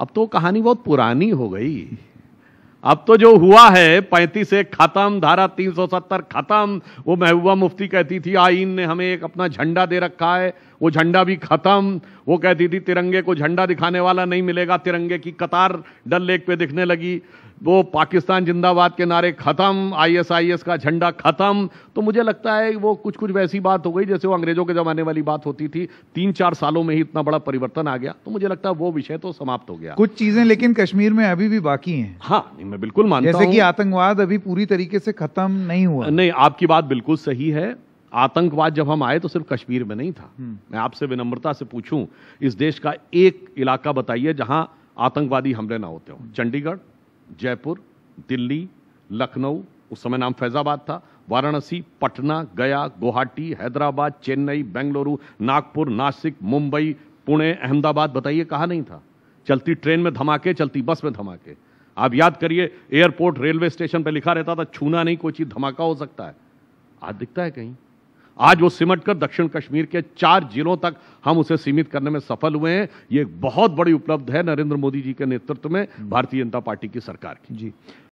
अब तो कहानी बहुत पुरानी हो गई अब तो जो हुआ है पैंतीस एक खत्म धारा 370 खत्म वो महबूबा मुफ्ती कहती थी आइन ने हमें एक अपना झंडा दे रखा है वो झंडा भी खत्म वो कहती थी तिरंगे को झंडा दिखाने वाला नहीं मिलेगा तिरंगे की कतार डल लेक पे दिखने लगी वो पाकिस्तान जिंदाबाद के नारे खत्म आईएसआईएस का झंडा खत्म तो मुझे लगता है वो कुछ कुछ वैसी बात हो गई जैसे वो अंग्रेजों के जमाने वाली बात होती थी तीन चार सालों में ही इतना बड़ा परिवर्तन आ गया तो मुझे लगता है वो विषय तो समाप्त हो गया कुछ चीजें लेकिन कश्मीर में अभी भी बाकी हैं हाँ मैं बिल्कुल मानता जैसे कि आतंकवाद अभी पूरी तरीके से खत्म नहीं हुआ नहीं आपकी बात बिल्कुल सही है आतंकवाद जब हम आए तो सिर्फ कश्मीर में नहीं था हम्म। मैं आपसे विनम्रता से पूछूं इस देश का एक इलाका बताइए जहां आतंकवादी हमले ना होते हो चंडीगढ़ जयपुर दिल्ली लखनऊ उस समय नाम फैजाबाद था वाराणसी पटना गया गुवाहाटी हैदराबाद चेन्नई बेंगलुरु नागपुर नासिक मुंबई पुणे अहमदाबाद बताइए कहा नहीं था चलती ट्रेन में धमाके चलती बस में धमाके आप याद करिए एयरपोर्ट रेलवे स्टेशन पर लिखा रहता था छूना नहीं कोई चीज़ धमाका हो सकता है आज दिखता है कहीं आज वो सिमट कर दक्षिण कश्मीर के चार जिलों तक हम उसे सीमित करने में सफल हुए हैं ये एक बहुत बड़ी उपलब्ध है नरेंद्र मोदी जी के नेतृत्व में भारतीय जनता पार्टी की सरकार की जी